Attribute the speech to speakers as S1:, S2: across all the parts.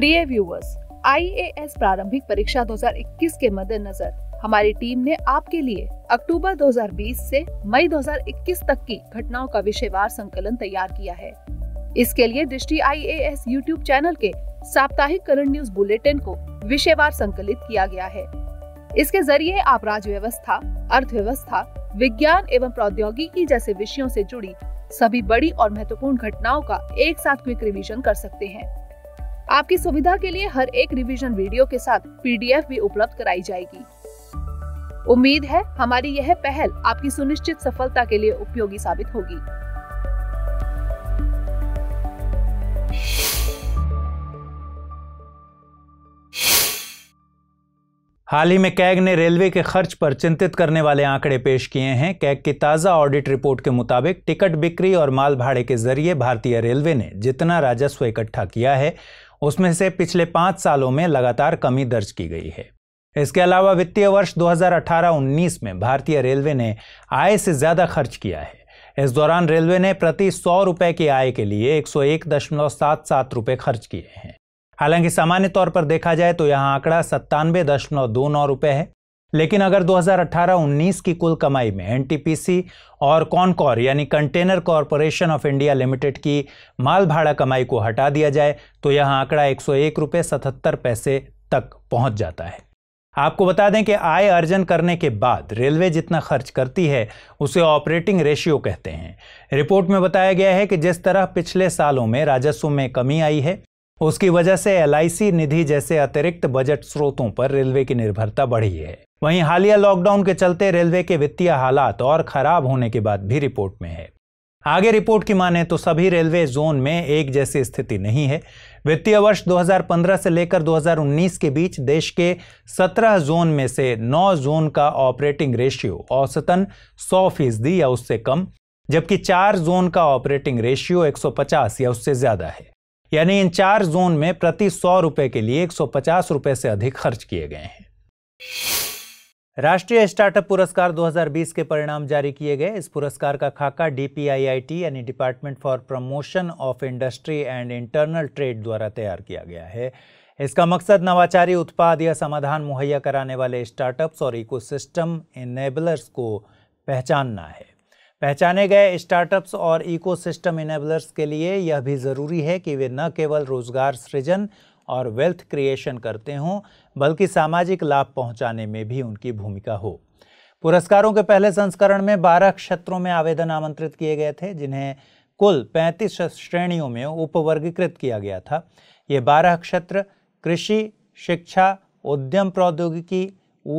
S1: प्रिय viewers IAS प्रारंभिक परीक्षा 2021 के मद्देनजर हमारी टीम ने आपके लिए अक्टूबर 2020 से मई 2021 तक की घटनाओं का विषयवार संकलन तैयार किया है इसके लिए दृष्टि आईएएस यूट्यूब चैनल के साप्ताहिक करंट न्यूज बुलेटिन को विषयवार संकलित किया गया है इसके जरिए आप राज्य व्यवस्था अर्थव्यवस्था विज्ञान एवं प्रौद्योगिकी जैसे विषयों से जुड़ी सभी बड़ी और महत्वपूर्ण घटनाओं का एक साथ क्विक रिवीजन कर सकते हैं आपकी सुविधा के लिए हर एक रिवीजन वीडियो के साथ पीडीएफ भी उपलब्ध कराई जाएगी उम्मीद है हमारी यह पहल आपकी सुनिश्चित सफलता के लिए उपयोगी साबित होगी
S2: हाल ही में कैग ने रेलवे के खर्च पर चिंतित करने वाले आंकड़े पेश किए हैं कैग की ताज़ा ऑडिट रिपोर्ट के मुताबिक टिकट बिक्री और माल भाड़े के जरिए भारतीय रेलवे ने जितना राजस्व इकट्ठा किया है उसमें से पिछले पांच सालों में लगातार कमी दर्ज की गई है इसके अलावा वित्तीय वर्ष 2018-19 में भारतीय रेलवे ने आय से ज़्यादा खर्च किया है इस दौरान रेलवे ने प्रति सौ रुपए की आय के लिए एक रुपये खर्च किए हैं हालांकि सामान्य तौर पर देखा जाए तो यह आंकड़ा सत्तानवे दशमलव दो नौ रुपये है लेकिन अगर 2018-19 की कुल कमाई में एनटीपीसी और कॉनकॉर यानी container corporation of India limited की माल भाड़ा कमाई को हटा दिया जाए तो यह आंकड़ा एक सौ पैसे तक पहुंच जाता है आपको बता दें कि आय अर्जन करने के बाद रेलवे जितना खर्च करती है उसे ऑपरेटिंग रेशियो कहते हैं रिपोर्ट में बताया गया है कि जिस तरह पिछले सालों में राजस्व में कमी आई है उसकी वजह से एल निधि जैसे अतिरिक्त बजट स्रोतों पर रेलवे की निर्भरता बढ़ी है वहीं हालिया लॉकडाउन के चलते रेलवे के वित्तीय हालात और खराब होने की बात भी रिपोर्ट में है आगे रिपोर्ट की माने तो सभी रेलवे जोन में एक जैसी स्थिति नहीं है वित्तीय वर्ष 2015 से लेकर 2019 के बीच देश के 17 जोन में से 9 जोन का ऑपरेटिंग रेशियो औसतन 100 फीसदी या उससे कम जबकि चार जोन का ऑपरेटिंग रेशियो 150 या उससे ज्यादा है यानी इन चार जोन में प्रति सौ रुपए के लिए एक सौ पचास रुपए से अधिक खर्च किए गए हैं राष्ट्रीय स्टार्टअप पुरस्कार 2020 के परिणाम जारी किए गए इस पुरस्कार का खाका डीपीआईआईटी यानी department for promotion of industry and internal trade द्वारा तैयार किया गया है इसका मकसद नवाचारी उत्पाद या समाधान मुहैया कराने वाले स्टार्टअप्स और इकोसिस्टम इनेबलर्स को पहचानना है पहचाने गए स्टार्टअप्स और इकोसिस्टम इनेबलर्स के लिए यह भी ज़रूरी है कि वे न केवल रोजगार सृजन और वेल्थ क्रिएशन करते हों बल्कि सामाजिक लाभ पहुंचाने में भी उनकी भूमिका हो पुरस्कारों के पहले संस्करण में 12 क्षेत्रों में आवेदन आमंत्रित किए गए थे जिन्हें कुल 35 श्रेणियों में उपवर्गीकृत किया गया था ये 12 क्षेत्र कृषि शिक्षा उद्यम प्रौद्योगिकी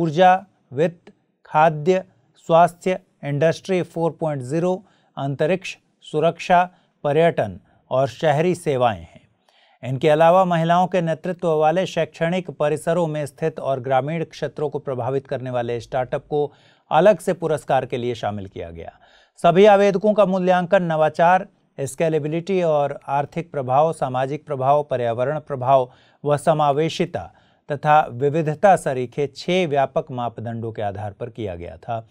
S2: ऊर्जा वित्त खाद्य स्वास्थ्य इंडस्ट्री 4.0, अंतरिक्ष सुरक्षा पर्यटन और शहरी सेवाएं हैं इनके अलावा महिलाओं के नेतृत्व वाले शैक्षणिक परिसरों में स्थित और ग्रामीण क्षेत्रों को प्रभावित करने वाले स्टार्टअप को अलग से पुरस्कार के लिए शामिल किया गया सभी आवेदकों का मूल्यांकन नवाचार स्केलेबिलिटी और आर्थिक प्रभाव सामाजिक प्रभाव पर्यावरण प्रभाव व समावेशिता तथा विविधता सरीखे छः व्यापक मापदंडों के आधार पर किया गया था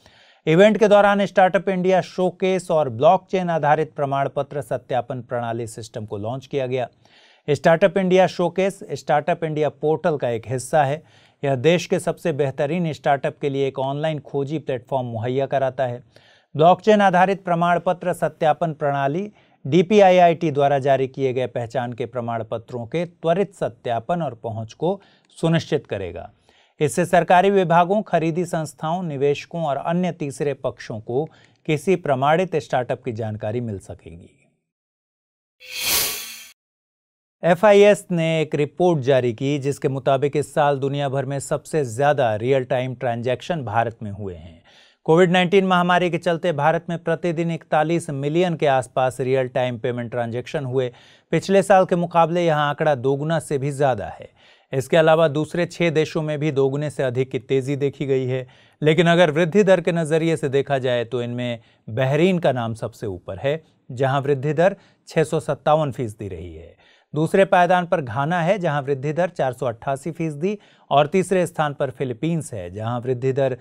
S2: इवेंट के दौरान स्टार्टअप इंडिया शोकेस और ब्लॉकचेन आधारित प्रमाण पत्र सत्यापन प्रणाली सिस्टम को लॉन्च किया गया startup India showcase startup India portal का एक हिस्सा है यह देश के सबसे बेहतरीन स्टार्टअप के लिए एक ऑनलाइन खोजी प्लेटफॉर्म मुहैया कराता है ब्लॉकचेन आधारित प्रमाण पत्र सत्यापन प्रणाली डी द्वारा जारी किए गए पहचान के प्रमाण पत्रों के त्वरित सत्यापन और पहुँच को सुनिश्चित करेगा इससे सरकारी विभागों खरीदी संस्थाओं निवेशकों और अन्य तीसरे पक्षों को किसी प्रमाणित स्टार्टअप की जानकारी मिल सकेगी एफआईएस ने एक रिपोर्ट जारी की जिसके मुताबिक इस साल दुनिया भर में सबसे ज़्यादा रियल टाइम ट्रांजैक्शन भारत में हुए हैं कोविड 19 महामारी के चलते भारत में प्रतिदिन 41 मिलियन के आसपास रियल टाइम पेमेंट ट्रांजैक्शन हुए पिछले साल के मुकाबले यहां आंकड़ा दोगुना से भी ज़्यादा है इसके अलावा दूसरे छः देशों में भी दोगुने से अधिक की तेज़ी देखी गई है लेकिन अगर वृद्धि दर के नज़रिए से देखा जाए तो इनमें बहरीन का नाम सबसे ऊपर है जहां वृद्धि दर छः फीसदी रही है दूसरे पायदान पर घाना है जहां वृद्धि दर चार फीसदी और तीसरे स्थान पर फिलीपींस है जहां वृद्धि दर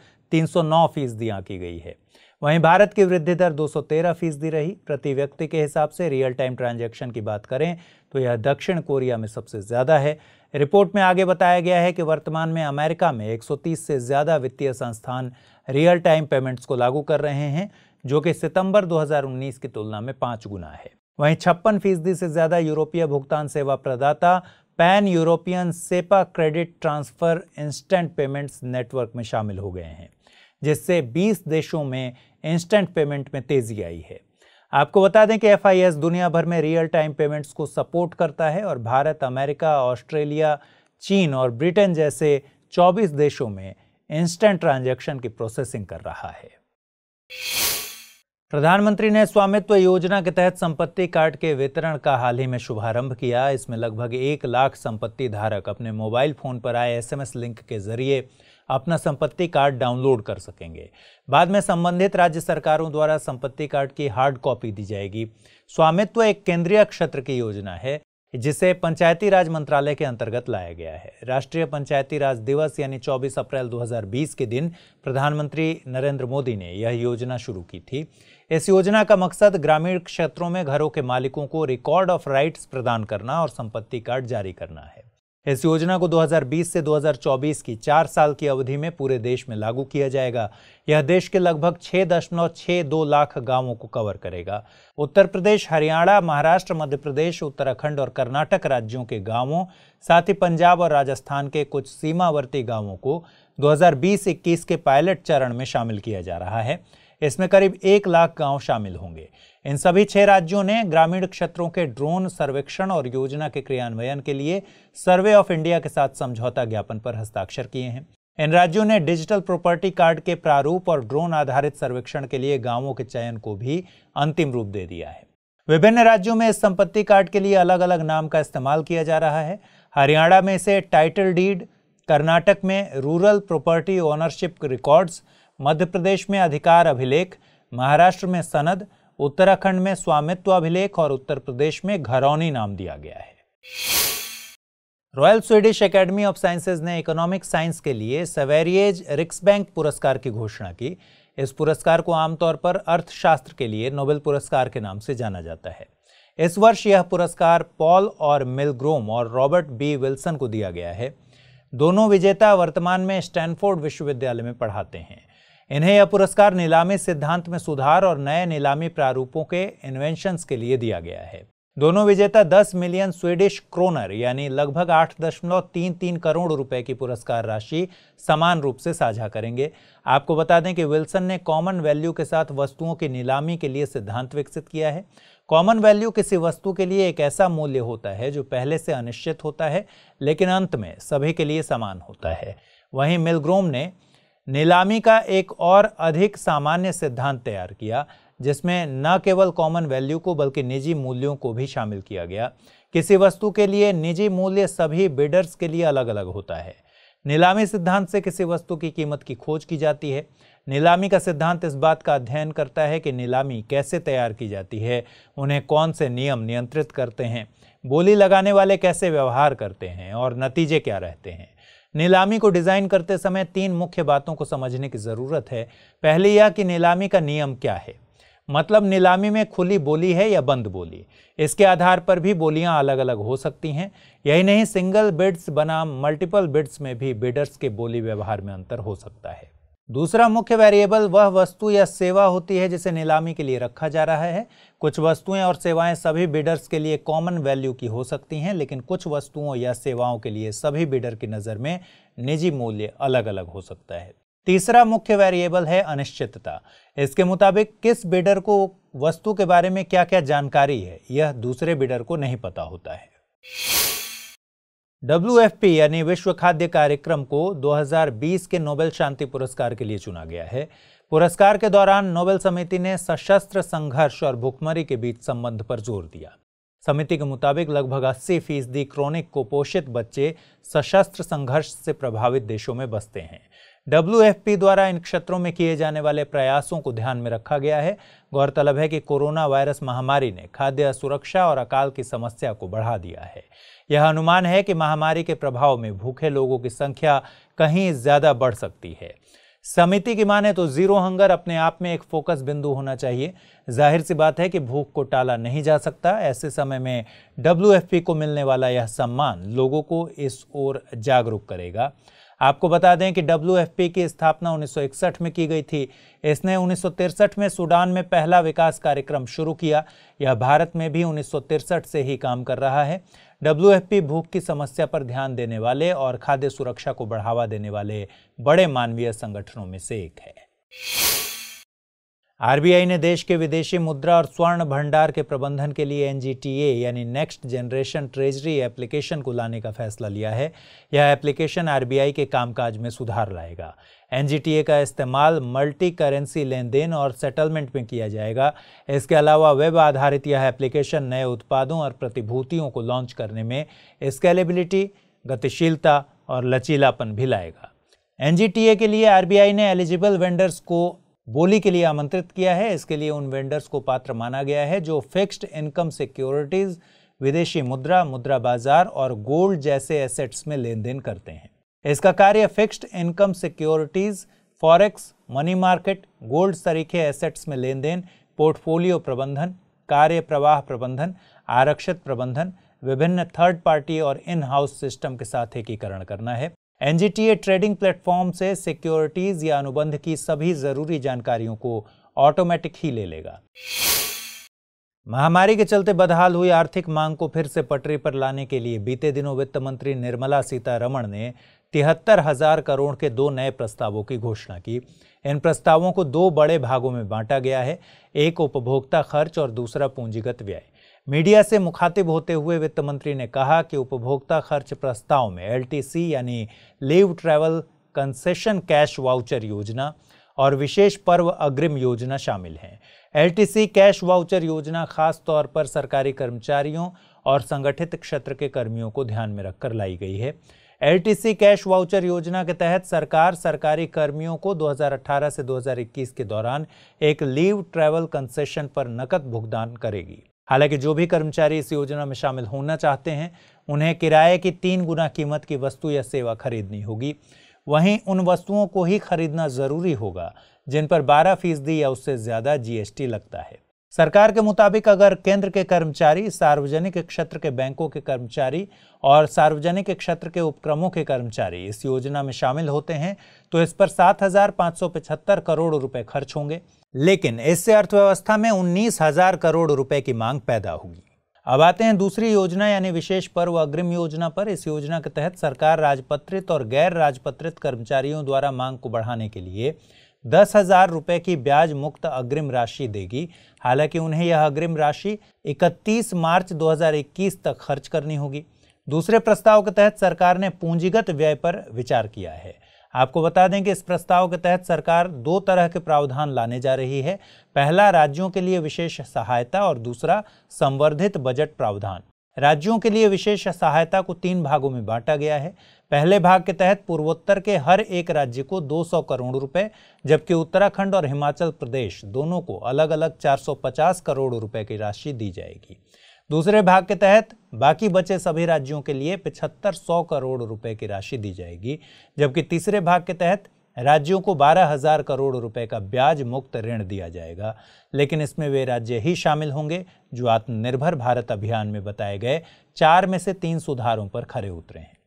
S2: नौ फीसदी आंकी गई है वहीं भारत की वृद्धि दर 213 फीसदी रही प्रति व्यक्ति के हिसाब से रियल टाइम ट्रांजैक्शन की बात करें तो यह दक्षिण कोरिया में सबसे ज़्यादा है रिपोर्ट में आगे बताया गया है कि वर्तमान में अमेरिका में 130 से ज़्यादा वित्तीय संस्थान रियल टाइम पेमेंट्स को लागू कर रहे हैं जो कि सितंबर 2019 की तुलना में पाँच गुना है वहीं छप्पन फीसदी से ज़्यादा यूरोपीय भुगतान सेवा प्रदाता pan European SEPA credit transfer instant payments network में शामिल हो गए हैं जिससे 20 देशों में इंस्टेंट पेमेंट में तेज़ी आई है आपको बता दें कि एफ दुनिया भर में रियल टाइम पेमेंट्स को सपोर्ट करता है और भारत अमेरिका ऑस्ट्रेलिया चीन और ब्रिटेन जैसे 24 देशों में इंस्टेंट ट्रांजैक्शन की प्रोसेसिंग कर रहा है प्रधानमंत्री ने स्वामित्व योजना के तहत संपत्ति कार्ड के वितरण का हाल ही में शुभारंभ किया इसमें लगभग एक लाख संपत्ति धारक अपने मोबाइल फोन पर आए एसएमएस लिंक के जरिए अपना संपत्ति कार्ड डाउनलोड कर सकेंगे बाद में संबंधित राज्य सरकारों द्वारा संपत्ति कार्ड की हार्ड कॉपी दी जाएगी स्वामित्व एक केंद्रीय क्षेत्र की योजना है जिसे पंचायती राज मंत्रालय के अंतर्गत लाया गया है राष्ट्रीय पंचायती राज दिवस यानी 24 अप्रैल 2020 के दिन प्रधानमंत्री नरेंद्र मोदी ने यह योजना शुरू की थी इस योजना का मकसद ग्रामीण क्षेत्रों में घरों के मालिकों को रिकॉर्ड ऑफ राइट्स प्रदान करना और संपत्ति कार्ड जारी करना है इस योजना को 2020 से 2024 की चार साल की अवधि में पूरे देश में लागू किया जाएगा यह देश के लगभग 6.62 लाख गांवों को कवर करेगा उत्तर प्रदेश हरियाणा महाराष्ट्र मध्य प्रदेश उत्तराखंड और कर्नाटक राज्यों के गांवों साथ ही पंजाब और राजस्थान के कुछ सीमावर्ती गांवों को 2020-21 के पायलट चरण में शामिल किया जा रहा है इसमें करीब एक लाख गाँव शामिल होंगे इन सभी छह राज्यों ने ग्रामीण क्षेत्रों के ड्रोन सर्वेक्षण और योजना के क्रियान्वयन के लिए सर्वे ऑफ इंडिया के साथ समझौता ज्ञापन पर हस्ताक्षर किए हैं इन राज्यों ने डिजिटल प्रॉपर्टी कार्ड के प्रारूप और ड्रोन आधारित सर्वेक्षण के लिए गांवों के चयन को भी अंतिम रूप दे दिया है विभिन्न राज्यों में इस संपत्ति कार्ड के लिए अलग अलग नाम का इस्तेमाल किया जा रहा है हरियाणा में इसे टाइटल डीड कर्नाटक में rural property ownership records Madhya Pradesh में अधिकार अभिलेख महाराष्ट्र में सनद उत्तराखंड में स्वामित्व अभिलेख और उत्तर प्रदेश में घरौनी नाम दिया गया है royal Swedish academy of sciences ने इकोनॉमिक साइंस के लिए सवेरियज रिक्स बैंक पुरस्कार की घोषणा की इस पुरस्कार को आमतौर पर अर्थशास्त्र के लिए नोबेल पुरस्कार के नाम से जाना जाता है इस वर्ष यह पुरस्कार पॉल और मिलग्रोम और रॉबर्ट बी विल्सन को दिया गया है दोनों विजेता वर्तमान में स्टैनफोर्ड विश्वविद्यालय में पढ़ाते हैं इन्हें यह पुरस्कार नीलामी सिद्धांत में सुधार और नए नीलामी प्रारूपों के इन्वेंशंस के लिए दिया गया है दोनों विजेता 10 मिलियन स्वीडिश क्रोनर यानी लगभग 8.33 करोड़ रुपए की पुरस्कार राशि समान रूप से साझा करेंगे आपको बता दें कि विल्सन ने कॉमन वैल्यू के साथ वस्तुओं की नीलामी के लिए सिद्धांत विकसित किया है कॉमन वैल्यू किसी वस्तु के लिए एक ऐसा मूल्य होता है जो पहले से अनिश्चित होता है लेकिन अंत में सभी के लिए समान होता है वहीं मिलग्रोम ने नीलामी का एक और अधिक सामान्य सिद्धांत तैयार किया जिसमें न केवल कॉमन वैल्यू को बल्कि निजी मूल्यों को भी शामिल किया गया किसी वस्तु के लिए निजी मूल्य सभी बिडर्स के लिए अलग अलग होता है नीलामी सिद्धांत से किसी वस्तु की कीमत की खोज की जाती है नीलामी का सिद्धांत इस बात का अध्ययन करता है कि नीलामी कैसे तैयार की जाती है उन्हें कौन से नियम नियंत्रित करते हैं बोली लगाने वाले कैसे व्यवहार करते हैं और नतीजे क्या रहते हैं नीलामी को डिज़ाइन करते समय तीन मुख्य बातों को समझने की ज़रूरत है पहली यह कि नीलामी का नियम क्या है मतलब नीलामी में खुली बोली है या बंद बोली इसके आधार पर भी बोलियां अलग अलग हो सकती हैं यही नहीं सिंगल बिड्स बनाम मल्टीपल बिड्स में भी बिडर्स के बोली व्यवहार में अंतर हो सकता है दूसरा मुख्य वेरिएबल वह वस्तु या सेवा होती है जिसे नीलामी के लिए रखा जा रहा है कुछ वस्तुएं और सेवाएं सभी बिडर्स के लिए कॉमन वैल्यू की हो सकती हैं लेकिन कुछ वस्तुओं या सेवाओं के लिए सभी बिडर की नज़र में निजी मूल्य अलग अलग हो सकता है तीसरा मुख्य वेरिएबल है अनिश्चितता इसके मुताबिक किस बिडर को वस्तु के बारे में क्या क्या जानकारी है यह दूसरे बिडर को नहीं पता होता है डब्ल्यू यानी विश्व खाद्य कार्यक्रम को 2020 के नोबेल शांति पुरस्कार के लिए चुना गया है पुरस्कार के दौरान नोबेल समिति ने सशस्त्र संघर्ष और भुखमरी के बीच संबंध पर जोर दिया समिति के मुताबिक लगभग 80 फीसदी क्रोनिक कुपोषित बच्चे सशस्त्र संघर्ष से प्रभावित देशों में बसते हैं डब्ल्यू द्वारा इन क्षेत्रों में किए जाने वाले प्रयासों को ध्यान में रखा गया है गौरतलब है कि कोरोना वायरस महामारी ने खाद्य सुरक्षा और अकाल की समस्या को बढ़ा दिया है यह अनुमान है कि महामारी के प्रभाव में भूखे लोगों की संख्या कहीं ज़्यादा बढ़ सकती है समिति की माने तो जीरो हंगर अपने आप में एक फोकस बिंदु होना चाहिए जाहिर सी बात है कि भूख को टाला नहीं जा सकता ऐसे समय में डब्ल्यू को मिलने वाला यह सम्मान लोगों को इस ओर जागरूक करेगा आपको बता दें कि डब्ल्यू की स्थापना 1961 में की गई थी इसने उन्नीस में सूडान में पहला विकास कार्यक्रम शुरू किया यह भारत में भी उन्नीस से ही काम कर रहा है डब्ल्यू भूख की समस्या पर ध्यान देने वाले और खाद्य सुरक्षा को बढ़ावा देने वाले बड़े मानवीय संगठनों में से एक है आरबीआई ने देश के विदेशी मुद्रा और स्वर्ण भंडार के प्रबंधन के लिए एनजीटीए यानी नेक्स्ट जनरेशन ट्रेजरी एप्लीकेशन को लाने का फैसला लिया है यह एप्लीकेशन आरबीआई के कामकाज में सुधार लाएगा एनजीटीए का इस्तेमाल मल्टी करेंसी लेन देन और सेटलमेंट में किया जाएगा इसके अलावा वेब आधारित यह एप्लीकेशन नए उत्पादों और प्रतिभूतियों को लॉन्च करने में स्केलेबिलिटी गतिशीलता और लचीलापन भी लाएगा एनजीटीए के लिए आरबीआई ने एलिजिबल वेंडर्स को बोली के लिए आमंत्रित किया है इसके लिए उन वेंडर्स को पात्र माना गया है जो फिक्स्ड इनकम सिक्योरिटीज़ विदेशी मुद्रा मुद्रा बाजार और गोल्ड जैसे एसेट्स में लेन देन करते हैं इसका कार्य fixed income securities forex money market gold तरीके एसेट्स में लेन देन पोर्टफोलियो प्रबंधन कार्य प्रवाह प्रबंधन आरक्षित प्रबंधन विभिन्न थर्ड पार्टी और इन हाउस सिस्टम के साथ एकीकरण करना है एनजीटीए ट्रेडिंग प्लेटफॉर्म से सिक्योरिटीज या अनुबंध की सभी जरूरी जानकारियों को ऑटोमेटिक ही ले लेगा महामारी के चलते बदहाल हुई आर्थिक मांग को फिर से पटरी पर लाने के लिए बीते दिनों वित्त मंत्री निर्मला सीतारमण ने तिहत्तर हजार करोड़ के दो नए प्रस्तावों की घोषणा की इन प्रस्तावों को दो बड़े भागों में बांटा गया है एक उपभोक्ता खर्च और दूसरा पूंजीगत व्यय मीडिया से मुखातिब होते हुए वित्त मंत्री ने कहा कि उपभोक्ता खर्च प्रस्ताव में एलटीसी यानी leave travel concession cash voucher योजना और विशेष पर्व अग्रिम योजना शामिल हैं एलटीसी कैश वाउचर योजना खास तौर पर सरकारी कर्मचारियों और संगठित क्षेत्र के कर्मियों को ध्यान में रखकर लाई गई है एलटीसी कैश वाउचर योजना के तहत सरकार सरकारी कर्मियों को 2018 से 2021 के दौरान एक लीव ट्रैवल कंसेशन पर नकद भुगतान करेगी हालांकि जो भी कर्मचारी इस योजना में शामिल होना चाहते हैं उन्हें किराए की तीन गुना कीमत की वस्तु या सेवा खरीदनी होगी वहीं उन वस्तुओं को ही खरीदना ज़रूरी होगा जिन पर बारह फीसदी या उससे ज़्यादा जीएसटी लगता है सरकार के मुताबिक अगर केंद्र के कर्मचारी सार्वजनिक क्षेत्र के बैंकों के कर्मचारी और सार्वजनिक क्षेत्र के उपक्रमों के कर्मचारी इस योजना में शामिल होते हैं तो इस पर सात हजार सौ पचहत्तर करोड़ रुपए खर्च होंगे लेकिन इससे अर्थव्यवस्था में उन्नीस हजार करोड़ रुपए की मांग पैदा होगी अब आते हैं दूसरी योजना यानी विशेष पर्व अग्रिम योजना पर इस योजना के तहत सरकार राजपत्रित और गैर राजपत्रित कर्मचारियों द्वारा मांग को बढ़ाने के लिए दस हजार रुपये की ब्याज मुक्त अग्रिम राशि देगी हालांकि उन्हें यह अग्रिम राशि 31 मार्च 2021 तक खर्च करनी होगी दूसरे प्रस्ताव के तहत सरकार ने पूंजीगत व्यय पर विचार किया है आपको बता दें कि इस प्रस्ताव के तहत सरकार दो तरह के प्रावधान लाने जा रही है पहला राज्यों के लिए विशेष सहायता और दूसरा संवर्धित बजट प्रावधान राज्यों के लिए विशेष सहायता को तीन भागों में बांटा गया है पहले भाग के तहत पूर्वोत्तर के हर एक राज्य को 200 करोड़ रुपए जबकि उत्तराखंड और हिमाचल प्रदेश दोनों को अलग अलग 450 करोड़ रुपए की राशि दी जाएगी दूसरे भाग के तहत बाकी बचे सभी राज्यों के लिए पिछहत्तर सौ करोड़ रुपए की राशि दी जाएगी जबकि तीसरे भाग के तहत राज्यों को बारह हजार करोड़ रुपए का ब्याज मुक्त ऋण दिया जाएगा लेकिन इसमें वे राज्य ही शामिल होंगे जो आत्मनिर्भर भारत अभियान में बताए गए चार में से तीन सुधारों पर खरे उतरे हैं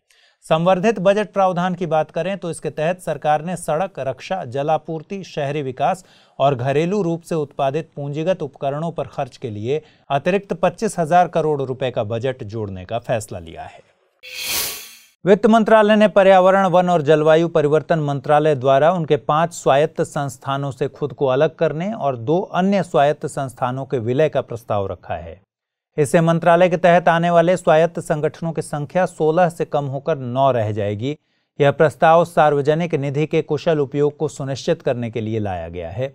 S2: संवर्धित बजट प्रावधान की बात करें तो इसके तहत सरकार ने सड़क रक्षा जलापूर्ति शहरी विकास और घरेलू रूप से उत्पादित पूंजीगत उपकरणों पर खर्च के लिए अतिरिक्त पच्चीस हजार करोड़ रुपए का बजट जोड़ने का फैसला लिया है वित्त मंत्रालय ने पर्यावरण वन और जलवायु परिवर्तन मंत्रालय द्वारा उनके पांच स्वायत्त संस्थानों से खुद को अलग करने और दो अन्य स्वायत्त संस्थानों के विलय का प्रस्ताव रखा है इससे मंत्रालय के तहत आने वाले स्वायत्त संगठनों की संख्या 16 से कम होकर 9 रह जाएगी यह प्रस्ताव सार्वजनिक निधि के कुशल उपयोग को सुनिश्चित करने के लिए लाया गया है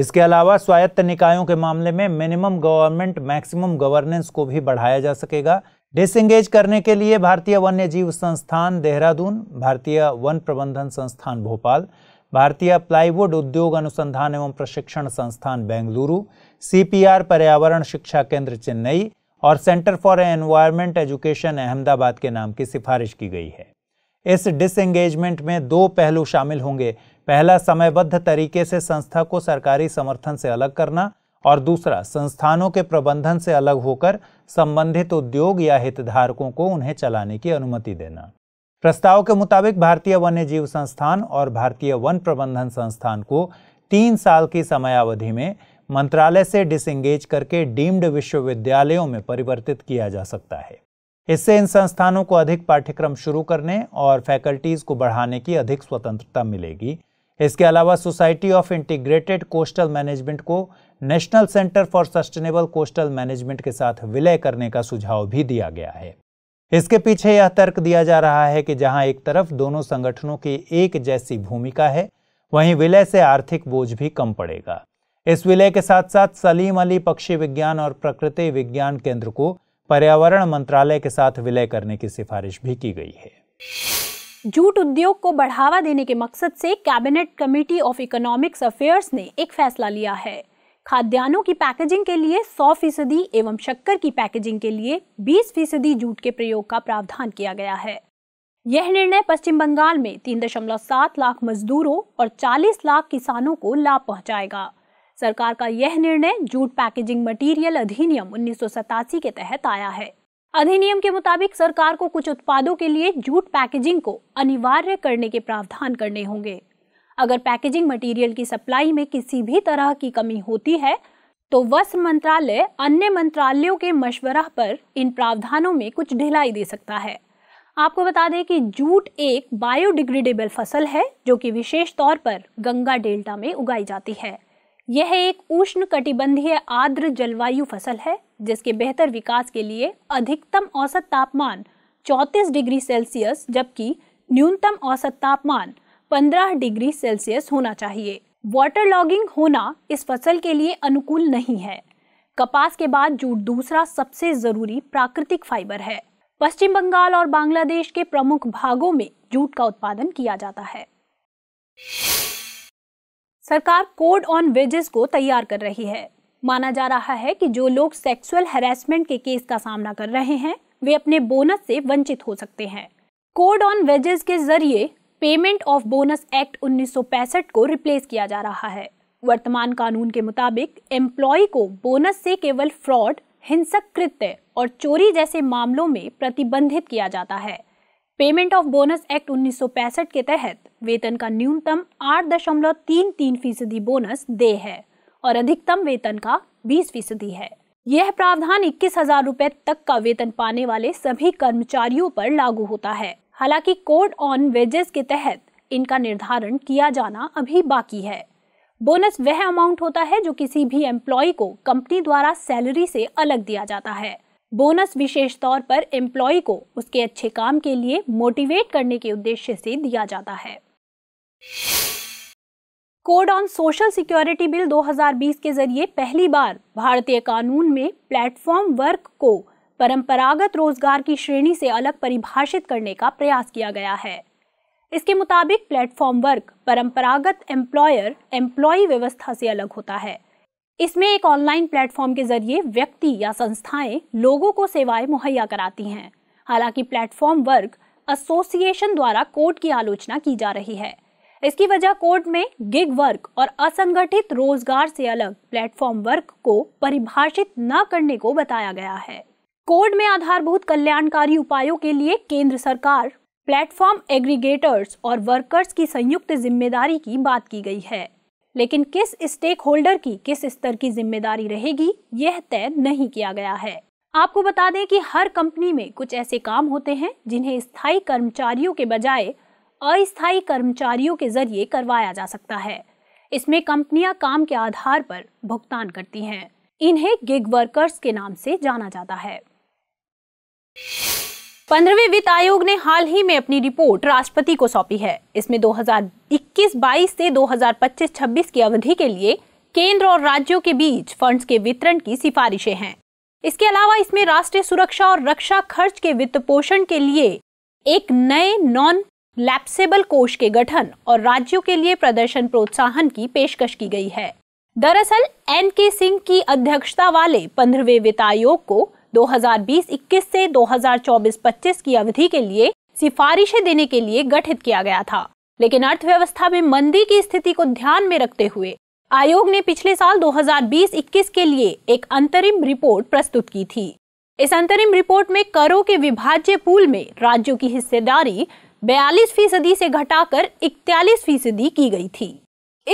S2: इसके अलावा स्वायत्त निकायों के मामले में मिनिमम गवर्नमेंट मैक्सिमम गवर्नेंस को भी बढ़ाया जा सकेगा डिसंगेज करने के लिए भारतीय वन्य जीव संस्थान देहरादून भारतीय वन प्रबंधन संस्थान भोपाल भारतीय प्लाईवुड उद्योग अनुसंधान एवं प्रशिक्षण संस्थान बेंगलुरु सीपीआर पर्यावरण शिक्षा केंद्र चेन्नई और centre for environment education Ahmedabad के नाम की सिफारिश की गई है इस डिसंगेजमेंट में दो पहलू शामिल होंगे पहला समयबद्ध तरीके से संस्था को सरकारी समर्थन से अलग करना और दूसरा संस्थानों के प्रबंधन से अलग होकर संबंधित उद्योग या हितधारकों को उन्हें चलाने की अनुमति देना प्रस्ताव के मुताबिक भारतीय वन्य जीव संस्थान और भारतीय वन प्रबंधन संस्थान को तीन साल की समयावधि में मंत्रालय से डिसंगेज करके डीम्ड विश्वविद्यालयों में परिवर्तित किया जा सकता है इससे इन संस्थानों को अधिक पाठ्यक्रम शुरू करने और फैकल्टीज को बढ़ाने की अधिक स्वतंत्रता मिलेगी इसके अलावा society of integrated coastal management को national centre for sustainable coastal management के साथ विलय करने का सुझाव भी दिया गया है इसके पीछे यह तर्क दिया जा रहा है कि जहां एक तरफ दोनों संगठनों की एक जैसी भूमिका है वहीं विलय से आर्थिक बोझ भी कम पड़ेगा इस विलय के साथ साथ सलीम अली पक्षी विज्ञान और प्रकृति विज्ञान केंद्र को पर्यावरण मंत्रालय के साथ विलय करने की सिफारिश भी की गई है
S1: जूट उद्योग को बढ़ावा देने के मकसद से cabinet committee of economics affairs ने एक फैसला लिया है खाद्यान्नों की पैकेजिंग के लिए 100 फीसदी एवं शक्कर की पैकेजिंग के लिए 20 फीसदी जूट के प्रयोग का प्रावधान किया गया है यह निर्णय पश्चिम बंगाल में 3.7 लाख मजदूरों और 40 लाख किसानों को लाभ पहुंचाएगा सरकार का यह निर्णय जूट पैकेजिंग मटेरियल अधिनियम उन्नीस के तहत आया है अधिनियम के मुताबिक सरकार को कुछ उत्पादों के लिए जूट पैकेजिंग को अनिवार्य करने के प्रावधान करने होंगे अगर पैकेजिंग मटेरियल की सप्लाई में किसी भी तरह की कमी होती है तो वस्त्र मंत्रालय अन्य मंत्रालयों के मशवरा पर इन प्रावधानों में कुछ ढिलाई दे सकता है आपको बता दें कि जूट एक बायोडिग्रेडेबल फसल है जो कि विशेष तौर पर गंगा डेल्टा में उगाई जाती है यह एक उष्ण कटिबंधीय आर्द्र जलवायु फसल है जिसके बेहतर विकास के लिए अधिकतम औसत तापमान 34 डिग्री सेल्सियस जबकि न्यूनतम औसत तापमान 15 डिग्री सेल्सियस होना चाहिए वाटर लॉगिंग होना इस फसल के लिए अनुकूल नहीं है कपास के बाद जूट दूसरा सबसे ज़रूरी प्राकृतिक फाइबर है पश्चिम बंगाल और बांग्लादेश के प्रमुख भागों में जूट का उत्पादन किया जाता है सरकार कोड ऑन वेजेस को तैयार कर रही है माना जा रहा है कि जो लोग सेक्सुअल हेरासमेंट के केस का सामना कर रहे हैं वे अपने बोनस से वंचित हो सकते हैं कोड ऑन वेजेस के जरिए पेमेंट ऑफ बोनस एक्ट 1965 को रिप्लेस किया जा रहा है वर्तमान कानून के मुताबिक एम्प्लॉय को बोनस से केवल फ्रॉड हिंसक कृत्य और चोरी जैसे मामलों में प्रतिबंधित किया जाता है पेमेंट ऑफ बोनस एक्ट उन्नीस के तहत वेतन का न्यूनतम आठ दशमलव तीन तीन फीसदी बोनस दे है और अधिकतम वेतन का बीस फीसदी है यह प्रावधान इक्कीस हजार रूपए तक का वेतन पाने वाले सभी कर्मचारियों पर लागू होता है हालांकि कोड ऑन वेजेस के तहत इनका निर्धारण किया जाना अभी बाकी है बोनस वह अमाउंट होता है जो किसी भी एम्प्लॉय को कंपनी द्वारा सैलरी से अलग दिया जाता है बोनस विशेष तौर पर एम्प्लॉय को उसके अच्छे काम के लिए मोटिवेट करने के उद्देश्य से दिया जाता है code on social security bill 2020 के जरिए पहली बार भारतीय कानून में प्लेटफॉर्म वर्क को परंपरागत रोजगार की श्रेणी से अलग परिभाषित करने का प्रयास किया गया है इसके मुताबिक प्लेटफॉर्म वर्क परंपरागत एम्प्लॉयर एम्प्लॉय व्यवस्था से अलग होता है इसमें एक ऑनलाइन प्लेटफॉर्म के जरिए व्यक्ति या संस्थाएं लोगों को सेवाएं मुहैया कराती हैं हालांकि प्लेटफॉर्म वर्क एसोसिएशन द्वारा कोर्ट की आलोचना की जा रही है इसकी वजह कोर्ट में गिग वर्क और असंगठित रोजगार से अलग प्लेटफॉर्म वर्क को परिभाषित न करने को बताया गया है कोर्ट में आधारभूत कल्याणकारी उपायों के लिए केंद्र सरकार प्लेटफॉर्म एग्रीगेटर्स और वर्कर्स की संयुक्त जिम्मेदारी की बात की गई है लेकिन किस स्टेक होल्डर की किस स्तर की जिम्मेदारी रहेगी यह तय नहीं किया गया है आपको बता दें कि हर कंपनी में कुछ ऐसे काम होते हैं जिन्हें स्थायी कर्मचारियों के बजाय अस्थायी कर्मचारियों के जरिए करवाया जा सकता है इसमें कंपनियां काम के आधार पर भुगतान करती हैं इन्हें गिग वर्कर्स के नाम से जाना जाता है पंद्रहवें वित्त आयोग ने हाल ही में अपनी रिपोर्ट राष्ट्रपति को सौंपी है इसमें 2021-22 से 2025-26 की अवधि के लिए केंद्र और राज्यों के बीच फंड्स के वितरण की सिफारिशें हैं इसके अलावा इसमें राष्ट्रीय सुरक्षा और रक्षा खर्च के वित्त पोषण के लिए एक नए नॉन लैप्सेबल कोष के गठन और राज्यों के लिए प्रदर्शन प्रोत्साहन की पेशकश की गई है दरअसल एन के सिंह की अध्यक्षता वाले पंद्रहवें वित्त आयोग को 2020-21 से 2024-25 की अवधि के लिए सिफारिशें देने के लिए गठित किया गया था लेकिन अर्थव्यवस्था में मंदी की स्थिति को ध्यान में रखते हुए आयोग ने पिछले साल 2020-21 के लिए एक अंतरिम रिपोर्ट प्रस्तुत की थी इस अंतरिम रिपोर्ट में करों के विभाज्य पूल में राज्यों की हिस्सेदारी बयालीस फीसदी से घटाकर इकतालीस फीसदी की गई थी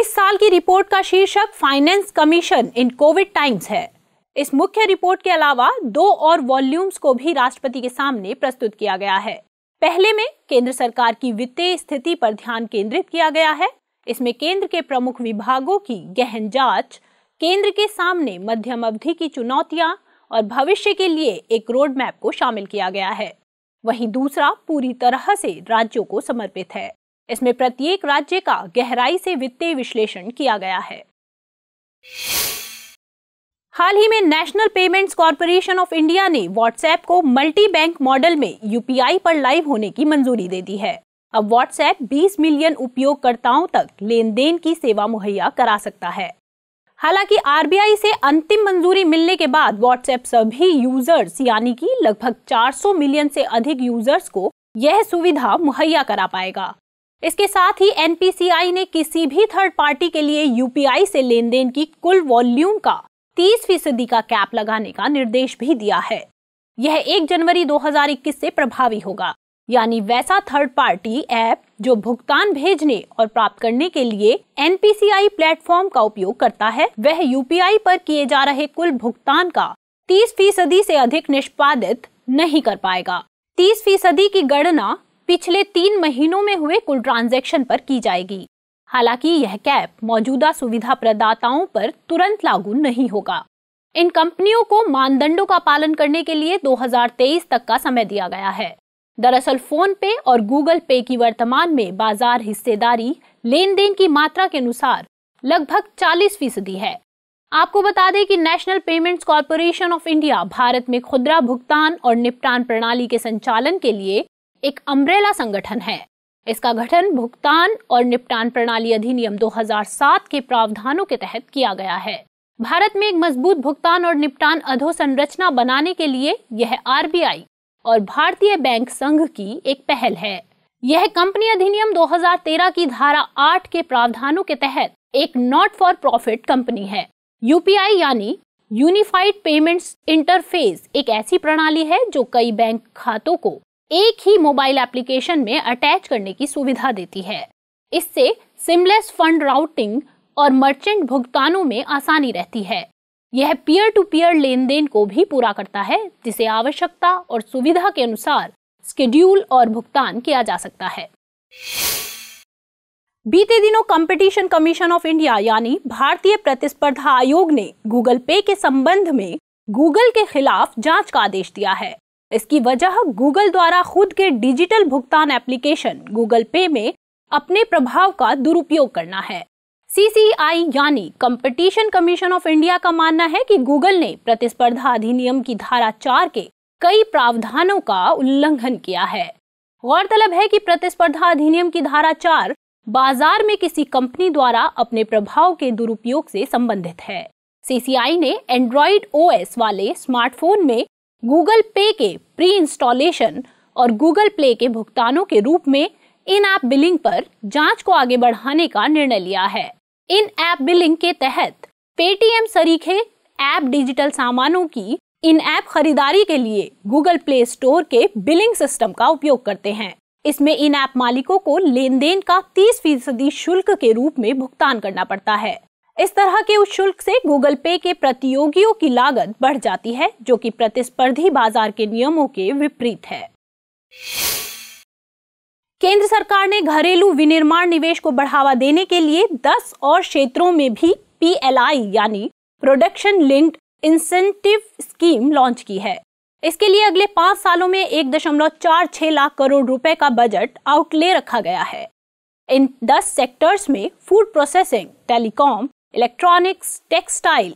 S1: इस साल की रिपोर्ट का शीर्षक finance commission in COVID times है इस मुख्य रिपोर्ट के अलावा दो और वॉल्यूम्स को भी राष्ट्रपति के सामने प्रस्तुत किया गया है पहले में केंद्र सरकार की वित्तीय स्थिति पर ध्यान केंद्रित किया गया है इसमें केंद्र के प्रमुख विभागों की गहन जांच केंद्र के सामने मध्यम अवधि की चुनौतियां और भविष्य के लिए एक रोड मैप को शामिल किया गया है वहीं दूसरा पूरी तरह से राज्यों को समर्पित है इसमें प्रत्येक राज्य का गहराई से वित्तीय विश्लेषण किया गया है हाल ही में national payments corporation of India ने व्हाट्सएप को मल्टी बैंक मॉडल में यूपीआई पर लाइव होने की मंजूरी दे दी है अब व्हाट्सएप 20 मिलियन उपयोगकर्ताओं तक लेन देन की सेवा मुहैया करा सकता है हालांकि आरबीआई से अंतिम मंजूरी मिलने के बाद व्हाट्सएप सभी यूजर्स यानी कि लगभग 400 मिलियन से अधिक यूजर्स को यह सुविधा मुहैया करा पाएगा इसके साथ ही एनपीसीआई ने किसी भी थर्ड पार्टी के लिए यूपीआई से लेन देन की कुल वॉल्यूम का तीस फीसदी का कैप लगाने का निर्देश भी दिया है यह 1 जनवरी 2021 से प्रभावी होगा यानी वैसा थर्ड पार्टी ऐप जो भुगतान भेजने और प्राप्त करने के लिए एनपीसीआई प्लेटफॉर्म का उपयोग करता है वह यूपीआई पर किए जा रहे कुल भुगतान का 30 फीसदी से अधिक निष्पादित नहीं कर पाएगा 30 फीसदी की गणना पिछले तीन महीनों में हुए कुल ट्रांजैक्शन पर की जाएगी हालांकि यह कैप मौजूदा सुविधा प्रदाताओं पर तुरंत लागू नहीं होगा इन कंपनियों को मानदंडों का पालन करने के लिए 2023 तक का समय दिया गया है दरअसल फोन पे और गूगल पे की वर्तमान में बाजार हिस्सेदारी लेन देन की मात्रा के अनुसार लगभग 40 फीसदी है आपको बता दें कि national payments corporation of India Bharat में खुदरा भुगतान और निपटान प्रणाली के संचालन के लिए एक अम्ब्रेला संगठन है इसका गठन भुगतान और निपटान प्रणाली अधिनियम 2007 के प्रावधानों के तहत किया गया है भारत में एक मजबूत भुगतान और निपटान अधोसंरचना बनाने के लिए यह आर और भारतीय बैंक संघ की एक पहल है यह कंपनी अधिनियम 2013 की धारा 8 के प्रावधानों के तहत एक नॉट फॉर प्रॉफिट कंपनी है यूपीआई यानी यूनिफाइड पेमेंट्स इंटरफेस एक ऐसी प्रणाली है जो कई बैंक खातों को एक ही मोबाइल एप्लीकेशन में अटैच करने की सुविधा देती है इससे सिमलेस फंड राउटिंग और मर्चेंट भुगतानों में आसानी रहती है यह पीयर टू पीयर लेन देन को भी पूरा करता है जिसे आवश्यकता और सुविधा के अनुसार स्केड्यूल और भुगतान किया जा सकता है बीते दिनों कंपटीशन कमीशन ऑफ इंडिया यानी भारतीय प्रतिस्पर्धा आयोग ने गूगल पे के संबंध में गूगल के खिलाफ जांच का आदेश दिया है इसकी वजह गूगल द्वारा खुद के डिजिटल भुगतान एप्लीकेशन गूगल पे में अपने प्रभाव का दुरुपयोग करना है सीसीआई यानी कंपटीशन कमीशन ऑफ इंडिया का मानना है कि गूगल ने प्रतिस्पर्धा अधिनियम की धारा चार के कई प्रावधानों का उल्लंघन किया है गौरतलब है कि प्रतिस्पर्धा अधिनियम की धारा चार बाजार में किसी कंपनी द्वारा अपने प्रभाव के दुरुपयोग से संबंधित है सीसीआई ने एंड्रॉइड ओएस वाले स्मार्टफोन में गूगल पे के प्री इंस्टॉलेशन और गूगल प्ले के भुगतानों के रूप में इन ऐप बिलिंग पर जांच को आगे बढ़ाने का निर्णय लिया है इन ऐप बिलिंग के तहत पेटीएम सरीखे ऐप डिजिटल सामानों की इन ऐप खरीदारी के लिए गूगल प्ले स्टोर के बिलिंग सिस्टम का उपयोग करते हैं इसमें इन ऐप मालिकों को लेन देन का 30 फीसदी शुल्क के रूप में भुगतान करना पड़ता है इस तरह के उस शुल्क से गूगल पे के प्रतियोगियों की लागत बढ़ जाती है जो कि प्रतिस्पर्धी बाजार के नियमों के विपरीत है केंद्र सरकार ने घरेलू विनिर्माण निवेश को बढ़ावा देने के लिए 10 और क्षेत्रों में भी पी यानी production linked incentive scheme launch की है इसके लिए अगले पांच सालों में एक दशमलव चार छह लाख करोड़ रुपए का बजट आउटले रखा गया है इन 10 सेक्टर्स में food processing telecom electronics textile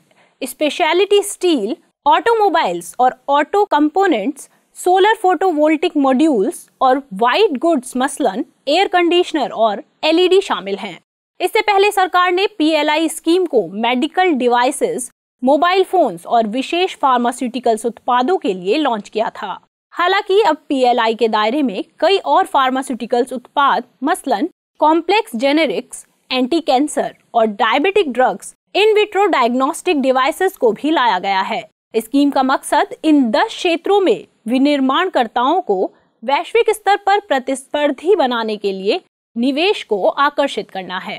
S1: speciality steel automobiles और auto components solar photovoltaic modules और वाइट गुड्स मसलन एयर कंडीशनर और एलईडी e शामिल हैं इससे पहले सरकार ने पीएलआई स्कीम को मेडिकल डिवाइसेस मोबाइल फोन्स और विशेष फार्मास्यूटिकल्स उत्पादों के लिए लॉन्च किया था हालांकि अब पीएलआई के दायरे में कई और फार्मास्यूटिकल्स उत्पाद मसलन कॉम्प्लेक्स जेनेरिक्स एंटी कैंसर और diabetic drugs in vitro diagnostic devices को भी लाया गया है स्कीम का मकसद इन दस क्षेत्रों में विनिर्माणकर्ताओं को वैश्विक स्तर पर प्रतिस्पर्धी बनाने के लिए निवेश को आकर्षित करना है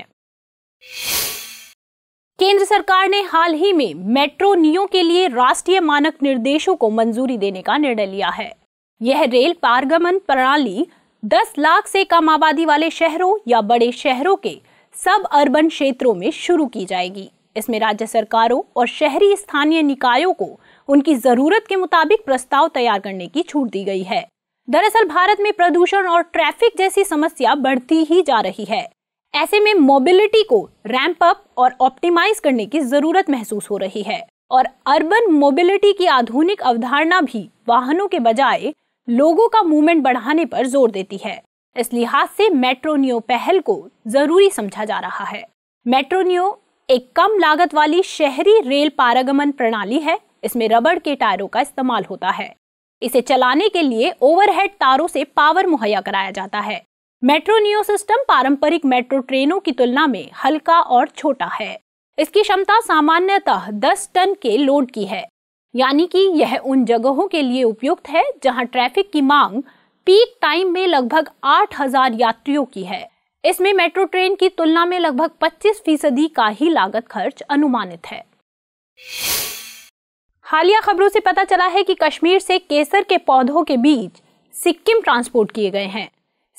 S1: केंद्र सरकार ने हाल ही में मेट्रो नियो के लिए राष्ट्रीय मानक निर्देशों को मंजूरी देने का निर्णय लिया है यह रेल पारगमन प्रणाली 10 लाख से कम आबादी वाले शहरों या बड़े शहरों के सब अर्बन क्षेत्रों में शुरू की जाएगी इसमें राज्य सरकारों और शहरी स्थानीय निकायों को उनकी जरूरत के मुताबिक प्रस्ताव तैयार करने की छूट दी गई है दरअसल भारत में प्रदूषण और ट्रैफिक जैसी समस्या बढ़ती ही जा रही है ऐसे में मोबिलिटी को रैंप अप और ऑप्टिमाइज करने की जरूरत महसूस हो रही है और अर्बन मोबिलिटी की आधुनिक अवधारणा भी वाहनों के बजाय लोगों का मूवमेंट बढ़ाने पर जोर देती है इस लिहाज से मेट्रोनियो पहल को जरूरी समझा जा रहा है मेट्रोनियो एक कम लागत वाली शहरी रेल पारगमन प्रणाली है इसमें रबड़ के टायरों का इस्तेमाल होता है इसे चलाने के लिए ओवरहेड तारों से पावर मुहैया कराया जाता है मेट्रोनियो सिस्टम पारंपरिक मेट्रो ट्रेनों की तुलना में हल्का और छोटा है इसकी क्षमता सामान्यतः 10 टन के लोड की है यानी कि यह उन जगहों के लिए उपयुक्त है जहां ट्रैफिक की मांग पीक टाइम में लगभग 8000 यात्रियों की है इसमें मेट्रो ट्रेन की तुलना में लगभग 25 फीसदी का ही लागत खर्च अनुमानित है हालिया खबरों से पता चला है कि कश्मीर से केसर के पौधों के बीज सिक्किम ट्रांसपोर्ट किए गए हैं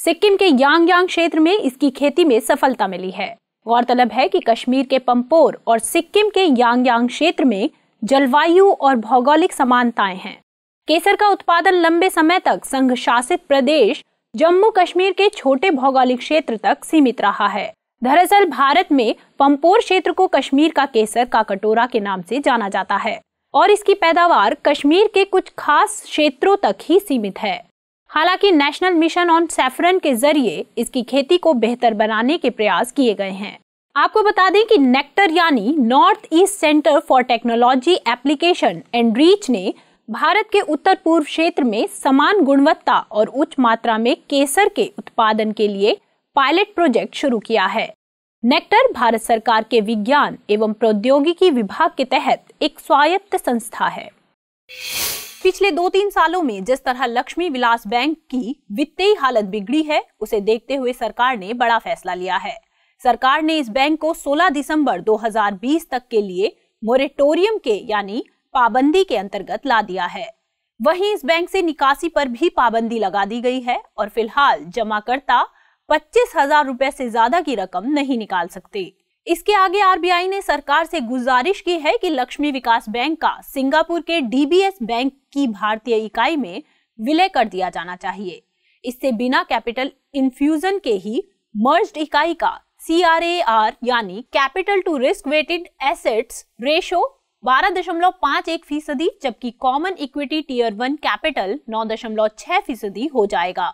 S1: सिक्किम के यांग यांग क्षेत्र में इसकी खेती में सफलता मिली है गौरतलब है कि कश्मीर के पंपोर और सिक्किम के यांग यांग क्षेत्र में जलवायु और भौगोलिक समानताएं हैं केसर का उत्पादन लंबे समय तक संघ शासित प्रदेश जम्मू कश्मीर के छोटे भौगोलिक क्षेत्र तक सीमित रहा है दरअसल भारत में पंपोर क्षेत्र को कश्मीर का केसर का कटोरा के नाम से जाना जाता है और इसकी पैदावार कश्मीर के कुछ खास क्षेत्रों तक ही सीमित है हालांकि नेशनल मिशन ऑन सैफरन के जरिए इसकी खेती को बेहतर बनाने के प्रयास किए गए हैं आपको बता दें कि नेक्टर यानी north east centre for technology application and reach ने भारत के उत्तर पूर्व क्षेत्र में समान गुणवत्ता और उच्च मात्रा में केसर के उत्पादन के लिए पायलट प्रोजेक्ट शुरू किया है नेक्टर भारत सरकार के विज्ञान एवं प्रौद्योगिकी विभाग के तहत एक स्वायत्त संस्था है पिछले दो तीन सालों में जिस तरह लक्ष्मी विलास बैंक की वित्तीय हालत बिगड़ी है उसे देखते हुए सरकार ने बड़ा फैसला लिया है सरकार ने इस बैंक को 16 दिसंबर 2020 तक के लिए मोरेटोरियम के यानी पाबंदी के अंतर्गत ला दिया है वहीं इस बैंक से निकासी पर भी पाबंदी लगा दी गई है और फिलहाल जमाकर्ता पच्चीस हजार रूपए से ज्यादा की रकम नहीं निकाल सकते इसके आगे आरबीआई ने सरकार से गुजारिश की है कि लक्ष्मी विकास बैंक का सिंगापुर के डीबीएस बैंक की भारतीय इकाई में विलय कर दिया जाना चाहिए इससे बिना कैपिटल इन्फ्यूजन के ही मर्ज्ड इकाई का सी यानी capital to risk weighted assets ratio बारह दशमलव पांच एक फीसदी जबकि common equity tier one capital नौ दशमलव छह फीसदी हो जाएगा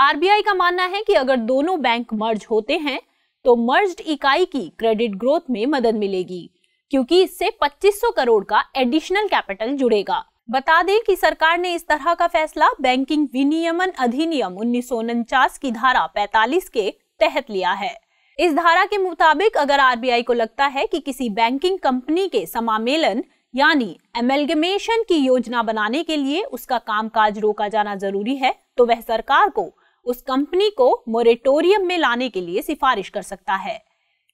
S1: आरबीआई का मानना है कि अगर दोनों बैंक मर्ज होते हैं तो मर्ज इकाई की क्रेडिट ग्रोथ में मदद मिलेगी क्योंकि इससे 2500 करोड़ का एडिशनल कैपिटल जुड़ेगा बता दें कि सरकार ने इस तरह का फैसला बैंकिंग विनियमन अधिनियम उन्नीस की धारा 45 के तहत लिया है इस धारा के मुताबिक अगर आरबीआई को लगता है कि किसी बैंकिंग कंपनी के समामेलन यानी एमेलगमेशन की योजना बनाने के लिए उसका कामकाज रोका जाना जरूरी है तो वह सरकार को उस कंपनी को मोरेटोरियम में लाने के लिए सिफारिश कर सकता है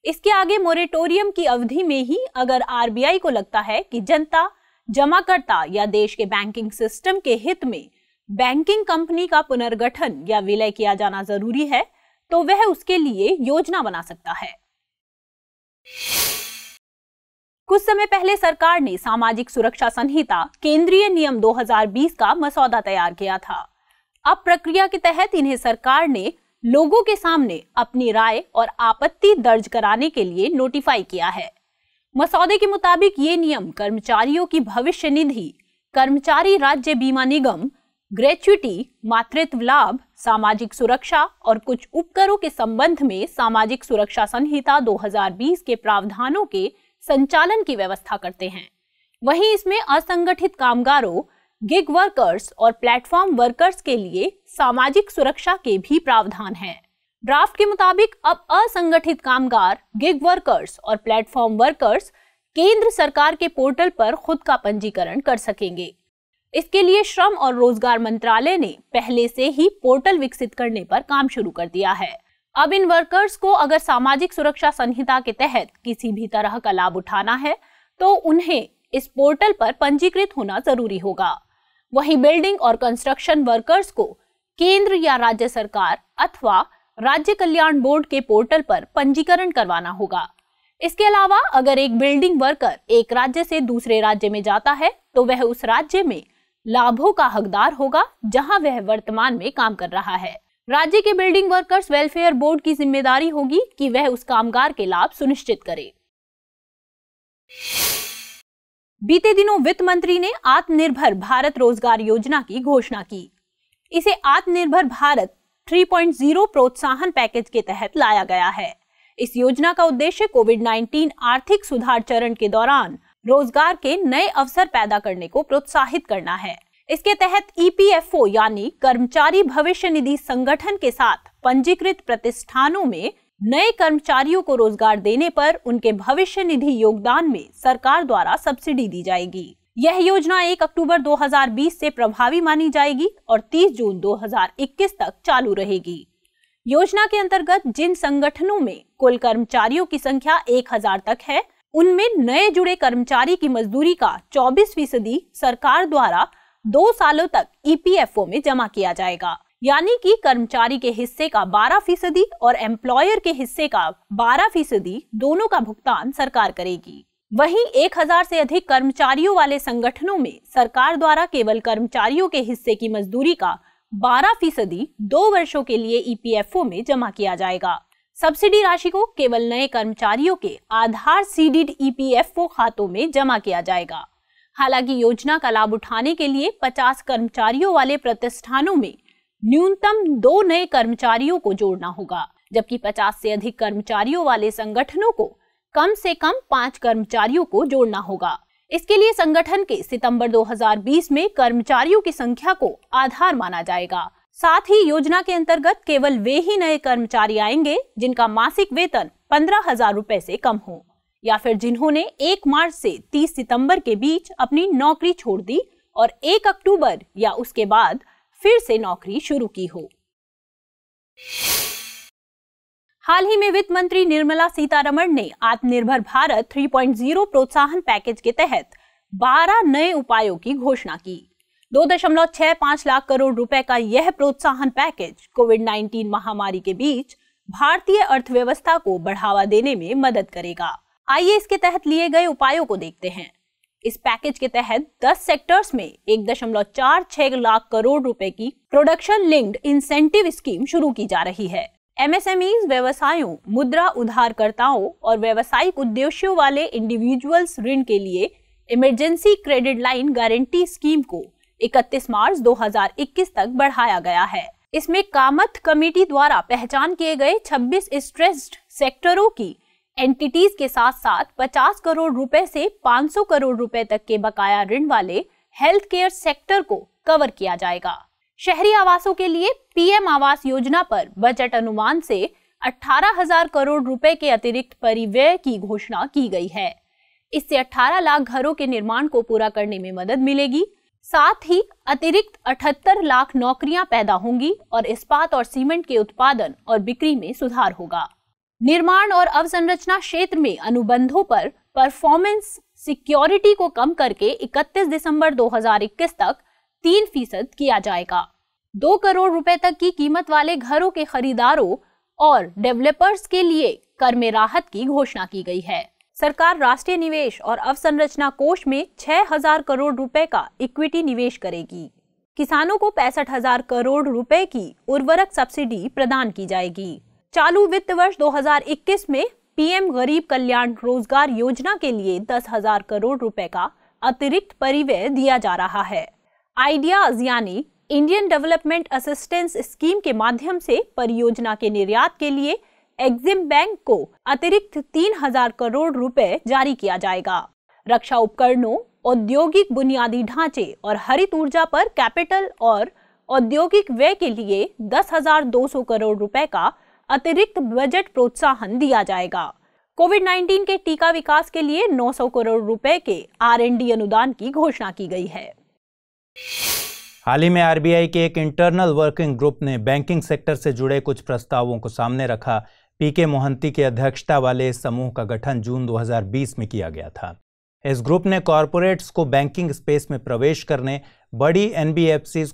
S1: इसके आगे मोरेटोरियम की अवधि में ही अगर आरबीआई को लगता है कि जनता जमाकर्ता या देश के बैंकिंग सिस्टम के हित में बैंकिंग कंपनी का पुनर्गठन या विलय किया जाना जरूरी है तो वह उसके लिए योजना बना सकता है कुछ समय पहले सरकार ने सामाजिक सुरक्षा संहिता केंद्रीय नियम 2020 का मसौदा तैयार किया था अब प्रक्रिया के तहत इन्हें सरकार ने लोगों के सामने अपनी राय और आपत्ति दर्ज कराने के लिए नोटिफाई किया है मसौदे के मुताबिक ये नियम कर्मचारियों की भविष्य निधि कर्मचारी राज्य बीमा निगम ग्रेचुटी मातृत्व लाभ सामाजिक सुरक्षा और कुछ उपकरों के संबंध में सामाजिक सुरक्षा संहिता 2020 के प्रावधानों के संचालन की व्यवस्था करते हैं वहीं इसमें असंगठित कामगारों गिग वर्कर्स और प्लेटफॉर्म वर्कर्स के लिए सामाजिक सुरक्षा के भी प्रावधान हैं ड्राफ्ट के मुताबिक अब असंगठित कामगार गिग वर्कर्स और प्लेटफॉर्म वर्कर्स केंद्र सरकार के पोर्टल पर खुद का पंजीकरण कर सकेंगे इसके लिए श्रम और रोजगार मंत्रालय ने पहले से ही पोर्टल विकसित करने पर काम शुरू कर दिया है अब इन वर्कर्स को अगर सामाजिक सुरक्षा संहिता के तहत किसी भी तरह का लाभ उठाना है तो उन्हें इस पोर्टल पर पंजीकृत होना जरूरी होगा वहीं बिल्डिंग और कंस्ट्रक्शन वर्कर्स को केंद्र या राज्य सरकार अथवा राज्य कल्याण बोर्ड के पोर्टल पर पंजीकरण करवाना होगा इसके अलावा अगर एक बिल्डिंग वर्कर एक राज्य से दूसरे राज्य में जाता है तो वह उस राज्य में लाभों का हकदार होगा जहां वह वर्तमान में काम कर रहा है राज्य के बिल्डिंग वर्कर्स वेलफेयर बोर्ड की जिम्मेदारी होगी कि वह उस कामगार के लाभ सुनिश्चित करे बीते दिनों वित्त मंत्री ने आत्मनिर्भर भारत रोजगार योजना की घोषणा की इसे आत्मनिर्भर भारत 3.0 प्रोत्साहन पैकेज के तहत लाया गया है इस योजना का उद्देश्य कोविड 19 आर्थिक सुधार चरण के दौरान रोजगार के नए अवसर पैदा करने को प्रोत्साहित करना है इसके तहत ईपीएफओ e यानी कर्मचारी भविष्य निधि संगठन के साथ पंजीकृत प्रतिष्ठानों में नए कर्मचारियों को रोजगार देने पर उनके भविष्य निधि योगदान में सरकार द्वारा सब्सिडी दी जाएगी यह योजना 1 अक्टूबर 2020 से प्रभावी मानी जाएगी और 30 जून 2021 तक चालू रहेगी योजना के अंतर्गत जिन संगठनों में कुल कर्मचारियों की संख्या 1000 तक है उनमें नए जुड़े कर्मचारी की मजदूरी का चौबीस फीसदी सरकार द्वारा दो सालों तक ईपीएफओ e में जमा किया जाएगा यानी कि कर्मचारी के हिस्से का 12 फीसदी और एम्प्लॉयर के हिस्से का 12 फीसदी दोनों का भुगतान सरकार करेगी वहीं 1000 से अधिक कर्मचारियों वाले संगठनों में सरकार द्वारा केवल कर्मचारियों के हिस्से की मजदूरी का 12 फीसदी दो वर्षों के लिए ईपीएफओ e में जमा किया जाएगा सब्सिडी राशि को केवल नए कर्मचारियों के आधार सीडिड ईपीएफओ e खातों में जमा किया जाएगा हालांकि योजना का लाभ उठाने के लिए 50 कर्मचारियों वाले प्रतिष्ठानों में न्यूनतम दो नए कर्मचारियों को जोड़ना होगा जबकि 50 से अधिक कर्मचारियों वाले संगठनों को कम से कम पांच कर्मचारियों को जोड़ना होगा इसके लिए संगठन के सितंबर 2020 में कर्मचारियों की संख्या को आधार माना जाएगा साथ ही योजना के अंतर्गत केवल वे ही नए कर्मचारी आएंगे जिनका मासिक वेतन पंद्रह हजार रूपए से कम हो या फिर जिन्होंने 1 मार्च से 30 सितंबर के बीच अपनी नौकरी छोड़ दी और 1 अक्टूबर या उसके बाद फिर से नौकरी शुरू की हो हाल ही में वित्त मंत्री निर्मला सीतारमण ने आत्मनिर्भर भारत 3.0 प्रोत्साहन पैकेज के तहत 12 नए उपायों की घोषणा की 2.65 लाख करोड़ रुपए का यह प्रोत्साहन पैकेज कोविड 19 महामारी के बीच भारतीय अर्थव्यवस्था को बढ़ावा देने में मदद करेगा आइए इसके तहत लिए गए उपायों को देखते हैं इस पैकेज के तहत 10 सेक्टर्स में एक दशमलव चार छह लाख करोड़ रुपए की प्रोडक्शन लिंक्ड इंसेंटिव स्कीम शुरू की जा रही है एमएसएमई व्यवसायों मुद्रा उधारकर्ताओं और व्यवसायिक उद्देश्यों वाले इंडिविजुअल्स ऋण के लिए emergency credit line guarantee scheme को 31 मार्च 2021 तक बढ़ाया गया है इसमें कामत कमेटी द्वारा पहचान किए गए 26 स्ट्रेस्ड सेक्टरों की एंटिटीज के साथ साथ 50 करोड़ रुपए से 500 करोड़ रुपए तक के बकाया ऋण वाले हेल्थ केयर सेक्टर को कवर किया जाएगा शहरी आवासों के लिए पीएम आवास योजना पर बजट अनुमान से 18,000 करोड़ रुपए के अतिरिक्त परिव्यय की घोषणा की गई है इससे 18 लाख घरों के निर्माण को पूरा करने में मदद मिलेगी साथ ही अतिरिक्त 78 लाख नौकरियां पैदा होंगी और इस्पात और सीमेंट के उत्पादन और बिक्री में सुधार होगा निर्माण और अवसंरचना क्षेत्र में अनुबंधों पर परफॉर्मेंस सिक्योरिटी को कम करके 31 दिसंबर 2021 तक तीन फीसद किया जाएगा दो करोड़ रुपए तक की कीमत वाले घरों के खरीदारों और डेवलपर्स के लिए कर में राहत की घोषणा की गई है सरकार राष्ट्रीय निवेश और अवसंरचना कोष में 6000 करोड़ रुपए का इक्विटी निवेश करेगी किसानों को पैंसठ हजार करोड़ रुपए की उर्वरक सब्सिडी प्रदान की जाएगी चालू वित्त वर्ष 2021 में पीएम गरीब कल्याण रोजगार योजना के लिए दस हजार करोड़ रुपए का अतिरिक्त परिव्यय दिया जा रहा है आइडियाज यानी इंडियन डेवलपमेंट असिस्टेंस स्कीम के माध्यम से परियोजना के निर्यात के लिए एग्जिम बैंक को अतिरिक्त तीन हजार करोड़ रुपए जारी किया जाएगा रक्षा उपकरणों औद्योगिक बुनियादी ढांचे और हरित ऊर्जा पर कैपिटल और औद्योगिक व्यय के लिए सौ करोड़ रुपए का अतिरिक्त बजट प्रोत्साहन दिया जाएगा कोविड 19 के टीका विकास के लिए 900 करोड़ रुपए के आर अनुदान की घोषणा की गई है
S2: हाल ही में आरबीआई के एक इंटरनल वर्किंग ग्रुप ने बैंकिंग सेक्टर से जुड़े कुछ प्रस्तावों को सामने रखा पी के मोहंती की अध्यक्षता वाले इस समूह का गठन जून 2020 में किया गया था इस ग्रुप ने कॉरपोरेट्स को बैंकिंग स्पेस में प्रवेश करने बड़ी एन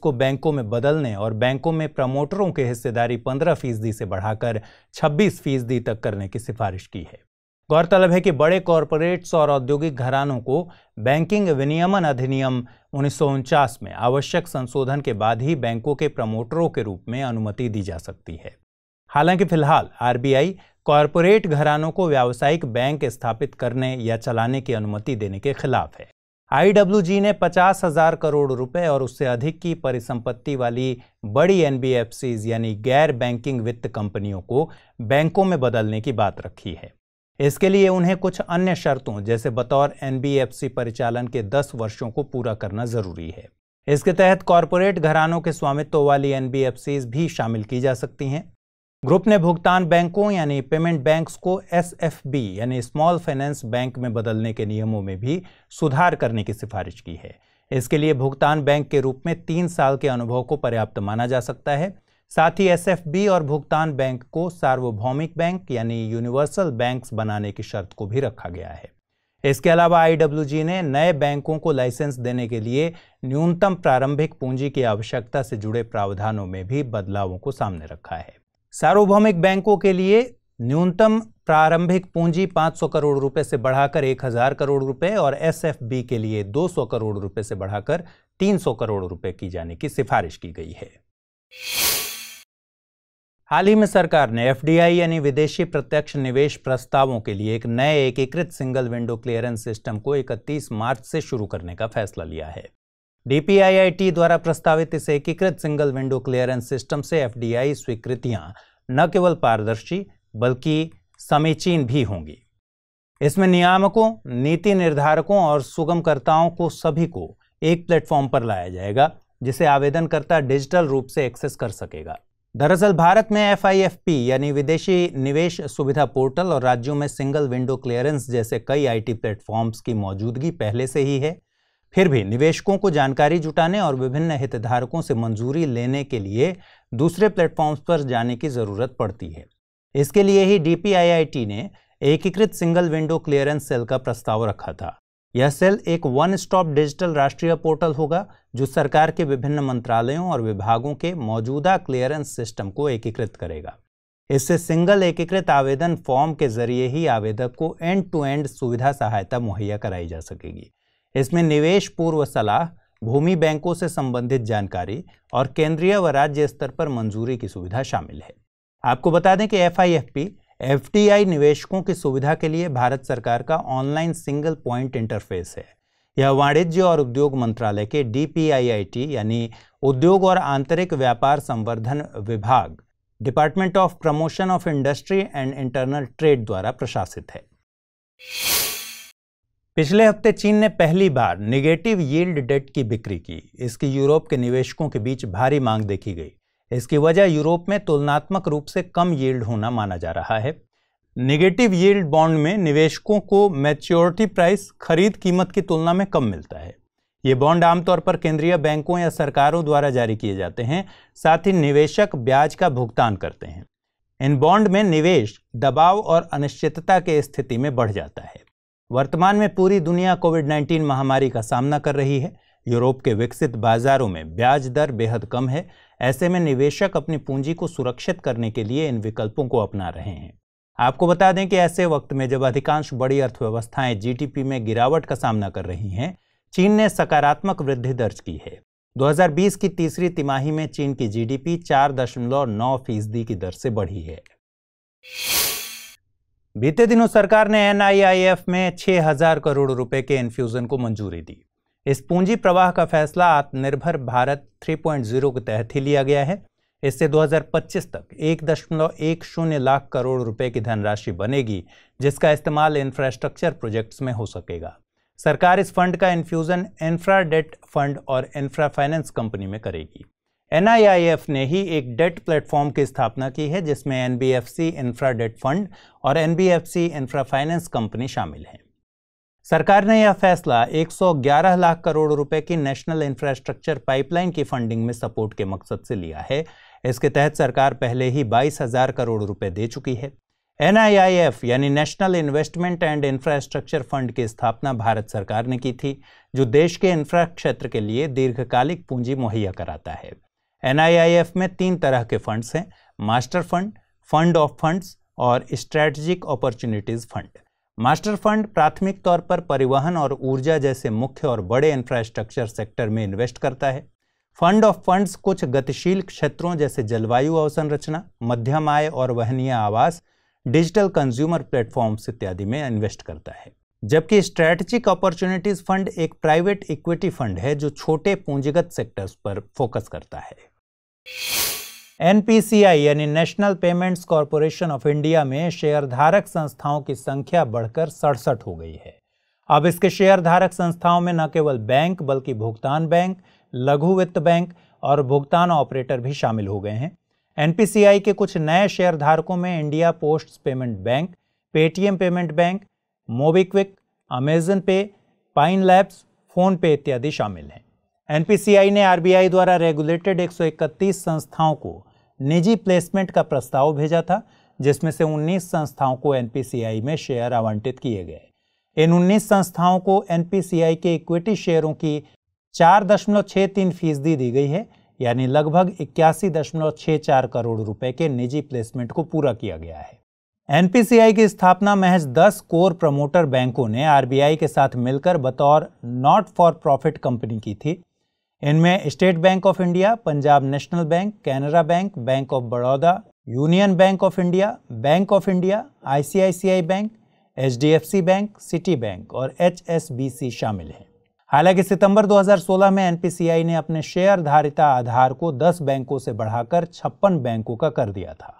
S2: को बैंकों में बदलने और बैंकों में प्रमोटरों की हिस्सेदारी 15 फीसदी से बढ़ाकर 26 फीसदी तक करने की सिफारिश की है गौरतलब है कि बड़े कॉरपोरेट्स और औद्योगिक घरानों को बैंकिंग विनियमन अधिनियम उन्नीस में आवश्यक संशोधन के बाद ही बैंकों के प्रमोटरों के रूप में अनुमति दी जा सकती है हालांकि फिलहाल आरबीआई कॉरपोरेट घरानों को व्यावसायिक बैंक स्थापित करने या चलाने की अनुमति देने के खिलाफ है आईडब्ल्यूजी ने पचास हजार करोड़ रुपए और उससे अधिक की परिसंपत्ति वाली बड़ी एनबीएफसीज यानी गैर बैंकिंग वित्त कंपनियों को बैंकों में बदलने की बात रखी है इसके लिए उन्हें कुछ अन्य शर्तों जैसे बतौर एनबीएफसी परिचालन के 10 वर्षों को पूरा करना जरूरी है इसके तहत कॉरपोरेट घरानों के स्वामित्व वाली एनबीएफसीज भी शामिल की जा सकती हैं ग्रुप ने भुगतान बैंकों यानी पेमेंट बैंक्स को एसएफबी यानी स्मॉल फाइनेंस बैंक में बदलने के नियमों में भी सुधार करने की सिफारिश की है इसके लिए भुगतान बैंक के रूप में तीन साल के अनुभव को पर्याप्त माना जा सकता है साथ ही एसएफबी और भुगतान बैंक को सार्वभौमिक बैंक यानी यूनिवर्सल बैंक्स बनाने की शर्त को भी रखा गया है इसके अलावा आईडब्ल्यूजी ने नए बैंकों को लाइसेंस देने के लिए न्यूनतम प्रारंभिक पूंजी की आवश्यकता से जुड़े प्रावधानों में भी बदलावों को सामने रखा है सार्वभौमिक बैंकों के लिए न्यूनतम प्रारंभिक पूंजी 500 करोड़ रुपए से बढ़ाकर 1000 करोड़ रुपए और एसएफबी के लिए 200 करोड़ रुपए से बढ़ाकर 300 करोड़ रुपए की जाने की सिफारिश की गई है हाल ही में सरकार ने एफडीआई यानी विदेशी प्रत्यक्ष निवेश प्रस्तावों के लिए एक नए एकीकृत सिंगल विंडो क्लियरेंस सिस्टम को 31 मार्च से शुरू करने का फैसला लिया है डीपीआईआईटी द्वारा प्रस्तावित इस एकीकृत सिंगल विंडो क्लियरेंस सिस्टम से एफडीआई स्वीकृतियां न केवल पारदर्शी बल्कि समीचीन भी होंगी इसमें नियामकों नीति निर्धारकों और सुगमकर्ताओं को सभी को एक प्लेटफॉर्म पर लाया जाएगा जिसे आवेदनकर्ता डिजिटल रूप से एक्सेस कर सकेगा दरअसल भारत में एफ यानी विदेशी निवेश सुविधा पोर्टल और राज्यों में सिंगल विंडो क्लियरेंस जैसे कई आईटी प्लेटफॉर्म्स की मौजूदगी पहले से ही है फिर भी निवेशकों को जानकारी जुटाने और विभिन्न हितधारकों से मंजूरी लेने के लिए दूसरे प्लेटफॉर्म्स पर जाने की ज़रूरत पड़ती है इसके लिए ही डी ने एकीकृत सिंगल विंडो क्लियरेंस सेल का प्रस्ताव रखा था यह सेल एक वन स्टॉप डिजिटल राष्ट्रीय पोर्टल होगा जो सरकार के विभिन्न मंत्रालयों और विभागों के मौजूदा क्लियरेंस सिस्टम को एकीकृत करेगा इससे सिंगल एकीकृत आवेदन फॉर्म के जरिए ही आवेदक को एंड टू एंड सुविधा सहायता मुहैया कराई जा सकेगी इसमें निवेश पूर्व सलाह भूमि बैंकों से संबंधित जानकारी और केंद्रीय व राज्य स्तर पर मंजूरी की सुविधा शामिल है आपको बता दें कि एफ आई निवेशकों की सुविधा के लिए भारत सरकार का ऑनलाइन सिंगल पॉइंट इंटरफेस है यह वाणिज्य और उद्योग मंत्रालय के D P I I T यानी उद्योग और आंतरिक व्यापार संवर्धन विभाग department of promotion of industry and internal trade द्वारा प्रशासित है पिछले हफ्ते चीन ने पहली बार निगेटिव यील्ड डेट की बिक्री की इसकी यूरोप के निवेशकों के बीच भारी मांग देखी गई इसकी वजह यूरोप में तुलनात्मक रूप से कम यील्ड होना माना जा रहा है निगेटिव यील्ड बॉन्ड में निवेशकों को मैच्योरिटी प्राइस खरीद कीमत की तुलना में कम मिलता है ये बॉन्ड आमतौर पर केंद्रीय बैंकों या सरकारों द्वारा जारी किए जाते हैं साथ ही निवेशक ब्याज का भुगतान करते हैं इन बॉन्ड में निवेश दबाव और अनिश्चितता के स्थिति में बढ़ जाता है वर्तमान में पूरी दुनिया कोविड 19 महामारी का सामना कर रही है यूरोप के विकसित बाजारों में ब्याज दर बेहद कम है ऐसे में निवेशक अपनी पूंजी को सुरक्षित करने के लिए इन विकल्पों को अपना रहे हैं आपको बता दें कि ऐसे वक्त में जब अधिकांश बड़ी अर्थव्यवस्थाएं जीडीपी में गिरावट का सामना कर रही हैं चीन ने सकारात्मक वृद्धि दर्ज की है 2020 की तीसरी तिमाही में चीन की जीडीपी 4.9 फीसदी की दर से बढ़ी है बीते दिनों सरकार ने एन में 6000 करोड़ रुपए के इन्फ्यूजन को मंजूरी दी इस पूंजी प्रवाह का फैसला आत्मनिर्भर भारत 3.0 के तहत ही लिया गया है इससे 2025 तक एक दशमलव एक शून्य लाख करोड़ रुपए की धनराशि बनेगी जिसका इस्तेमाल इंफ्रास्ट्रक्चर प्रोजेक्ट्स में हो सकेगा सरकार इस फंड का इन्फ्यूजन इंफ्रा डेट फंड और इंफ्रा फाइनेंस कंपनी में करेगी एन ने ही एक डेट प्लेटफॉर्म की स्थापना की है जिसमें सी इंफ्रा डेट फंड और एनबीएफसी इंफ्रा फाइनेंस कंपनी शामिल हैं सरकार ने यह फैसला 111 लाख करोड़ रुपए की नेशनल इंफ्रास्ट्रक्चर पाइपलाइन की फंडिंग में सपोर्ट के मकसद से लिया है इसके तहत सरकार पहले ही बाईस हजार करोड़ रुपए दे चुकी है एन यानी national investment and infrastructure fund की स्थापना भारत सरकार ने की थी जो देश के इंफ्रा क्षेत्र के लिए दीर्घकालिक पूंजी मुहैया कराता है एन में तीन तरह के फंड्स हैं master fund fund of funds और strategic opportunities fund master fund प्राथमिक तौर पर परिवहन और ऊर्जा जैसे मुख्य और बड़े इंफ्रास्ट्रक्चर सेक्टर में इन्वेस्ट करता है फंड ऑफ फंड्स कुछ गतिशील क्षेत्रों जैसे जलवायु अवसंरचना मध्यम आय और वहनीय आवास डिजिटल कंज्यूमर प्लेटफॉर्म्स इत्यादि में इन्वेस्ट करता है जबकि स्ट्रैटेजिक अपॉर्चुनिटीज़ फंड एक प्राइवेट इक्विटी फंड है जो छोटे पूंजीगत सेक्टर्स पर फोकस करता है एनपीसीआई यानी national payments corporation of India में शेयरधारक संस्थाओं की संख्या बढ़कर सड़सठ हो गई है अब इसके शेयरधारक संस्थाओं में न केवल बैंक बल्कि भुगतान बैंक लघु वित्त बैंक और भुगतान ऑपरेटर भी शामिल हो गए हैं एनपीसीआई के कुछ नए शेयरधारकों में India post payment bank Paytm payment bank MobiKwik Amazon Pay Pine Labs PhonePe इत्यादि शामिल हैं एनपीसीआई ने आरबीआई द्वारा रेगुलेटेड 131 संस्थाओं को निजी प्लेसमेंट का प्रस्ताव भेजा था जिसमें से 19 संस्थाओं को एनपीसीआई में शेयर आवंटित किए गए इन 19 संस्थाओं को एनपीसीआई के इक्विटी शेयरों की चार दशमलव छः तीन फीसदी दी गई है यानी लगभग इक्यासी दशमलव छः चार करोड़ रुपए के निजी प्लेसमेंट को पूरा किया गया है एनपीसीआई की स्थापना महज 10 कोर प्रमोटर बैंकों ने आरबीआई के साथ मिलकर बतौर नॉट फॉर प्रॉफिट कंपनी की थी इनमें State Bank of India Punjab national bank Canara bank bank of Baroda union bank of India bank of India ICICI bank HDFC bank Citi bank और एचएसबीसी शामिल हैं हालांकि सितंबर 2016 में एनपीसीआई ने अपने शेयर धारिता आधार को 10 बैंकों से बढ़ाकर छप्पन बैंकों का कर दिया था